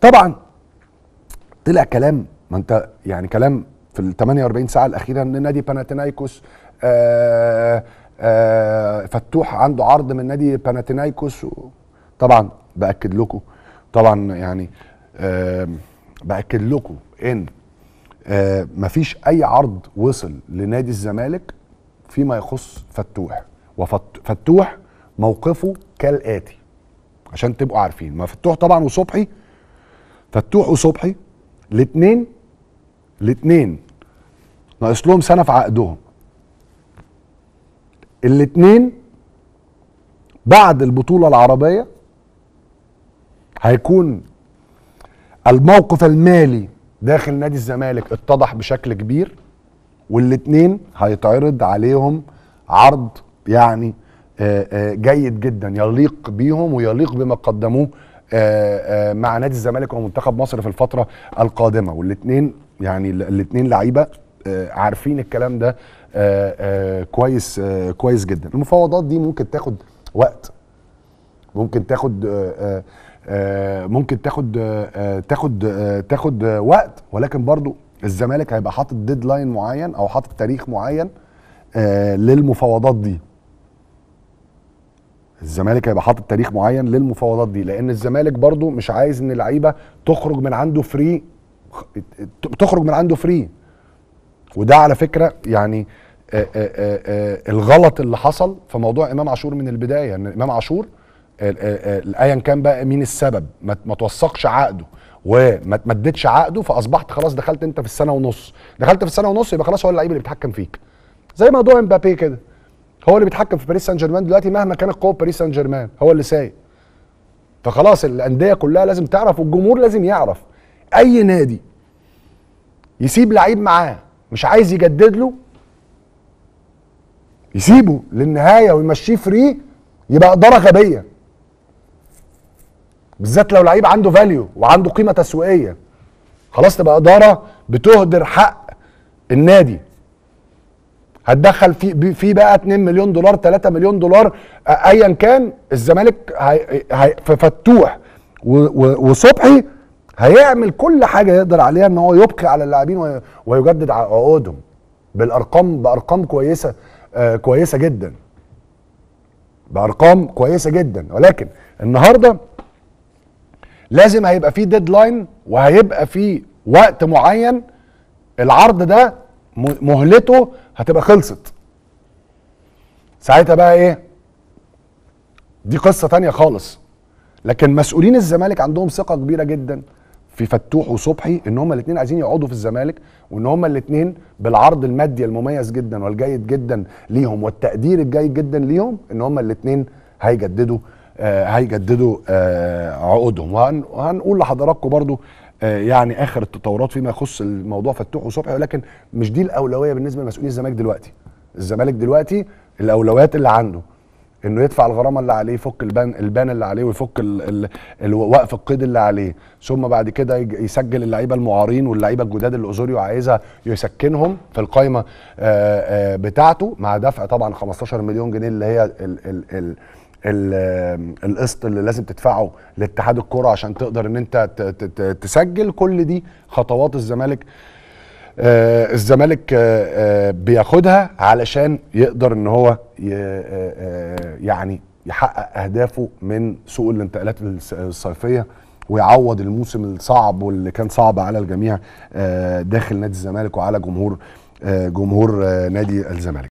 طبعا طلع كلام ما انت يعني كلام في ال 48 ساعه الاخيره ان نادي باناتينايكوس آه، آه، فتوح عنده عرض من نادي باناتينايكوس طبعا باكد لكم طبعا يعني آه، باكد لكم ان مفيش اي عرض وصل لنادي الزمالك فيما يخص فتوح وفتوح موقفه كالاتي عشان تبقوا عارفين ما فتوح طبعا وصبحي فتوح وصبحي الاثنين الاثنين ناقص لهم سنه في عقدهم الاثنين بعد البطوله العربيه هيكون الموقف المالي داخل نادي الزمالك اتضح بشكل كبير والاثنين هيتعرض عليهم عرض يعني آه، آه، جيد جدا يليق بيهم ويليق بما قدموه آه، آه، مع نادي الزمالك ومنتخب مصر في الفتره القادمه والاثنين يعني الاثنين لعيبه آه، عارفين الكلام ده كويس كويس جدا المفاوضات دي ممكن تاخد وقت ممكن تاخد ممكن تاخد تاخد تاخد وقت ولكن برضو الزمالك هيبقى حاطط ديدلاين معين او حاطط تاريخ معين للمفاوضات دي الزمالك هيبقى حاطط تاريخ معين للمفاوضات دي لان الزمالك برضو مش عايز ان اللعيبه تخرج من عنده فري تخرج من عنده فري وده على فكره يعني آآ آه، آآ آه، آه، الغلط اللي حصل في موضوع امام عاشور من البدايه ان امام عاشور ايا كان بقى مين السبب ما توثقش عقده وما تمددش عقده فاصبحت خلاص دخلت انت في السنه ونص دخلت في السنه ونص يبقى خلاص هو اللعيب اللي بيتحكم فيك زي موضوع امبابي كده هو اللي بيتحكم في باريس سان جيرمان دلوقتي مهما كانت قوه باريس سان جيرمان هو اللي سايق فخلاص الانديه كلها لازم تعرف والجمهور لازم يعرف اي نادي يسيب لعيب معاه مش عايز يجدد له يسيبه للنهايه ويمشيه فري يبقى اداره غبيه بالذات لو لعيب عنده فاليو وعنده قيمه تسويقيه خلاص تبقى اداره بتهدر حق النادي هتدخل في في بقى 2 مليون دولار 3 مليون دولار ايا كان الزمالك هي هي في فتوح وصبحي هيعمل كل حاجه يقدر عليها ان هو يبقي على اللاعبين ويجدد عقودهم بالارقام بارقام كويسه آه، كويسه جدا بارقام كويسه جدا ولكن النهارده لازم هيبقى في ديدلاين وهيبقى في وقت معين العرض ده مهلته هتبقى خلصت ساعتها بقى ايه دي قصه تانية خالص لكن مسؤولين الزمالك عندهم ثقه كبيره جدا في فتوح وصبحي ان هما الاثنين عايزين يقعدوا في الزمالك وان هما الاثنين بالعرض المادي المميز جدا والجيد جدا ليهم والتقدير الجيد جدا ليهم ان هما الاثنين هيجددوا آه هيجددوا آه عقودهم وهنقول لحضراتكم برضو آه، يعني اخر التطورات فيما يخص الموضوع فتوح وصبحي ولكن مش دي الاولويه بالنسبه لمسؤولي الزمالك دلوقتي الزمالك دلوقتي الاولويات اللي عنده انه يدفع الغرامه اللي عليه يفك البان البان اللي عليه ويفك وقف القيد اللي عليه ثم بعد كده يسجل اللعيبه المعارين واللعيبه الجداد اللي اوزوريو عايزها يسكنهم في القائمه آه، آه، بتاعته مع دفع طبعا 15 مليون جنيه اللي هي ال ال ال القسط اللي لازم تدفعه لاتحاد الكره عشان تقدر ان انت تسجل كل دي خطوات الزمالك آه الزمالك آه آه بياخدها علشان يقدر ان هو آه، آه، يعني يحقق اهدافه من سوق الانتقالات الصيفيه ويعوض الموسم الصعب واللي كان صعب على الجميع آه، داخل نادي الزمالك وعلى جمهور جمهور نادي الزمالك